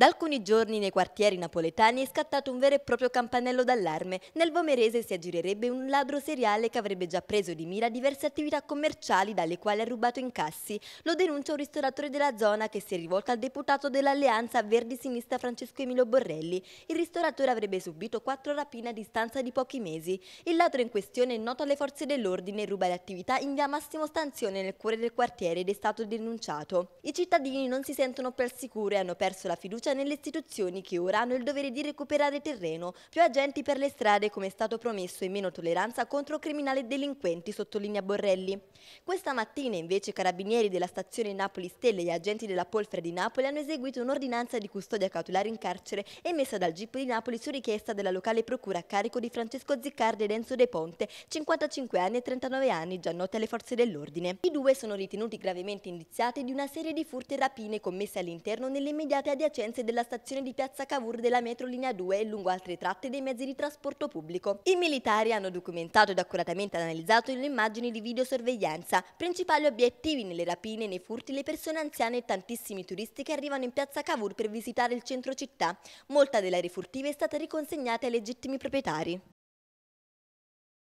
Da alcuni giorni nei quartieri napoletani è scattato un vero e proprio campanello d'allarme. Nel Vomerese si aggirerebbe un ladro seriale che avrebbe già preso di mira diverse attività commerciali dalle quali ha rubato incassi. Lo denuncia un ristoratore della zona che si è rivolto al deputato dell'Alleanza Verdi Sinistra Francesco Emilio Borrelli. Il ristoratore avrebbe subito quattro rapine a distanza di pochi mesi. Il ladro in questione è noto alle forze dell'ordine e ruba le attività in via Massimo Stanzione nel cuore del quartiere ed è stato denunciato. I cittadini non si sentono più al sicuro e hanno perso la fiducia fiducia cioè nelle istituzioni che ora hanno il dovere di recuperare terreno, più agenti per le strade come è stato promesso e meno tolleranza contro criminali e delinquenti, sottolinea Borrelli. Questa mattina invece i carabinieri della stazione Napoli Stelle e agenti della Polfera di Napoli hanno eseguito un'ordinanza di custodia cautelare in carcere emessa dal GIP di Napoli su richiesta della locale procura a carico di Francesco Ziccardi ed Enzo De Ponte, 55 anni e 39 anni, già noti alle forze dell'ordine. I due sono ritenuti gravemente indiziati di una serie di furti e rapine commesse all'interno nelle immediate adiacenze utenze della stazione di Piazza Cavour della metro linea 2 e lungo altre tratte dei mezzi di trasporto pubblico. I militari hanno documentato ed accuratamente analizzato le immagini di videosorveglianza, principali obiettivi nelle rapine nei furti le persone anziane e tantissimi turisti che arrivano in Piazza Cavour per visitare il centro città. Molta delle aree furtive è stata riconsegnata ai legittimi proprietari.